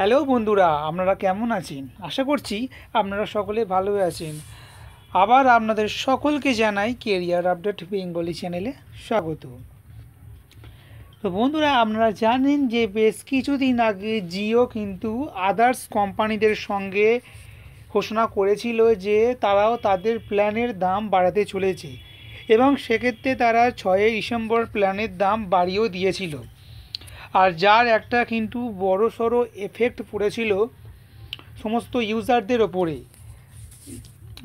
hello বন্ধুরা আপনারা কেমন আছেন আশা করছি আপনারা সকলে ভালো আছেন আবার আপনাদের সকলকে জানাই কেরিয়ার আপডেট বেঙ্গলি চ্যানেলে স্বাগত তো বন্ধুরা আপনারা জানেন যে বেশ কিছুদিন আগে জিও কিন্তু আদার্স কোম্পানিদের সঙ্গে ঘোষণা করেছিল যে তারাও তাদের প্ল্যানের দাম বাড়াতে চলেছে এবং সেক্ষেত্রে তারা ছয়ই ডিসেম্বর প্ল্যানের দাম বাড়িয়েও দিয়েছিল আর যার একটা কিন্তু বড় সড়ো এফেক্ট পড়েছিল সমস্ত ইউজারদের ওপরে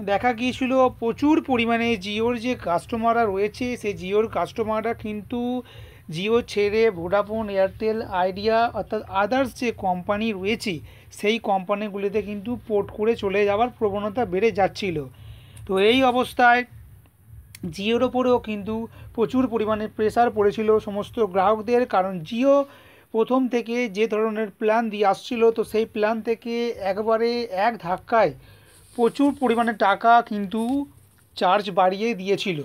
দেখা গিয়েছিল প্রচুর পরিমাণে জিওর যে কাস্টমাররা রয়েছে সেই জিওর কাস্টমাররা কিন্তু জিও ছেড়ে ভোডাফোন এয়ারটেল আইডিয়া অর্থাৎ আদার্স যে কোম্পানি রয়েছে সেই কোম্পানিগুলিতে কিন্তু পোর্ট করে চলে যাওয়ার প্রবণতা বেড়ে যাচ্ছিল তো এই অবস্থায় জিওর ওপরেও কিন্তু প্রচুর পরিমাণে প্রেসার পড়েছিল সমস্ত গ্রাহকদের কারণ জিও প্রথম থেকে যে ধরনের প্ল্যান দিয়ে আসছিল তো সেই প্ল্যান থেকে একবারে এক ধাক্কায় প্রচুর পরিমাণে টাকা কিন্তু চার্জ বাড়িয়ে দিয়েছিল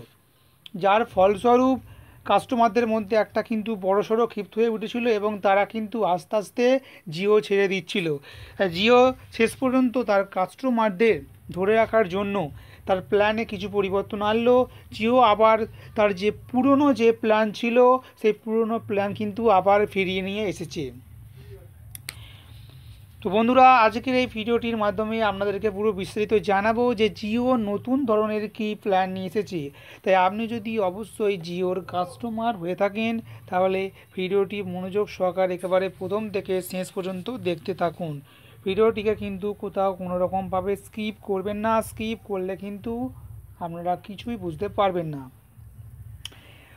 যার ফলস্বরূপ কাস্টমারদের মধ্যে একটা কিন্তু বড়সড় ক্ষিপ্ত হয়ে উঠেছিল এবং তারা কিন্তু আস্তে আস্তে জিও ছেড়ে দিচ্ছিল জিও শেষ পর্যন্ত তার কাস্টমারদের ধরে রাখার জন্য তার প্ল্যানে কিছু পরিবর্তন আনলো জিও আবার তার যে পুরনো যে প্ল্যান ছিল সেই পুরনো প্ল্যান কিন্তু আবার ফিরিয়ে নিয়ে এসেছে তো বন্ধুরা আজকের এই ভিডিওটির মাধ্যমে আপনাদেরকে পুরো বিস্তারিত জানাবো যে জিও নতুন ধরনের কি প্ল্যান নিয়ে এসেছে তাই আপনি যদি অবশ্যই জিওর কাস্টমার হয়ে থাকেন তাহলে ভিডিওটি মনোযোগ সহকারে একেবারে প্রথম থেকে শেষ পর্যন্ত দেখতে থাকুন ভিডিওটিকে কিন্তু কোথাও কোনো রকমভাবে স্কিপ করবেন না স্কিপ করলে কিন্তু আপনারা কিছুই বুঝতে পারবেন না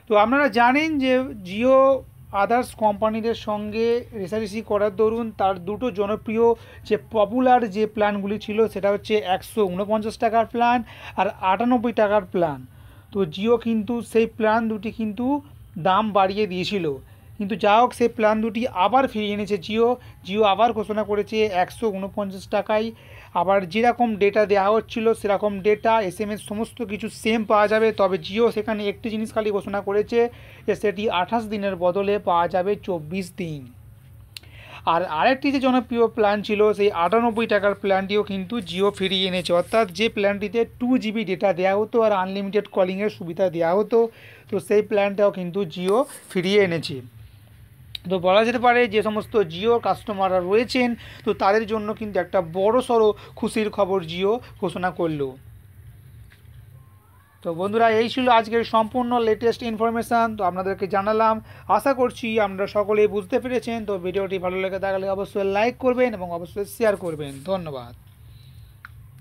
তো আপনারা জানেন যে জিও আদার্স কোম্পানিদের সঙ্গে রেসারেসি করার দরুন তার দুটো জনপ্রিয় যে পপুলার যে প্ল্যানগুলি ছিল সেটা হচ্ছে একশো উনপঞ্চাশ টাকার প্ল্যান আর আটানব্বই টাকার প্ল্যান তো জিও কিন্তু সেই প্ল্যান দুটি কিন্তু দাম বাড়িয়ে দিয়েছিল কিন্তু যা হোক সেই প্ল্যান দুটি আবার ফিরিয়ে এনেছে জিও জিও আবার ঘোষণা করেছে একশো উনপঞ্চাশ টাকায় আবার যেরকম ডেটা দেওয়া হচ্ছিল সেরকম ডেটা এস এম এস সমস্ত কিছু সেম পাওয়া যাবে তবে জিও সেখানে একটি জিনিস খালি ঘোষণা করেছে যে সেটি আঠাশ দিনের বদলে পাওয়া যাবে চব্বিশ দিন আর আরেকটি যে জনপ্রিয় প্ল্যান ছিল সেই আটানব্বই টাকার প্ল্যানটিও কিন্তু জিও ফিরিয়ে এনেছে অর্থাৎ যে প্ল্যানটিতে টু জিবি ডেটা দেওয়া হতো আর আনলিমিটেড কলিংয়ের সুবিধা দেওয়া হতো তো সেই প্ল্যানটাও কিন্তু জিও ফিরিয়ে এনেছে তো বলা যেতে পারে যে সমস্ত জিও কাস্টমাররা রয়েছেন তো তাদের জন্য কিন্তু একটা বড় সড়ো খুশির খবর জিও ঘোষণা করল তো বন্ধুরা এই ছিল আজকের সম্পূর্ণ লেটেস্ট ইনফরমেশান তো আপনাদেরকে জানালাম আশা করছি আমরা সকলেই বুঝতে পেরেছেন তো ভিডিওটি ভালো লেগে থাকলে অবশ্যই লাইক করবেন এবং অবশ্যই শেয়ার করবেন ধন্যবাদ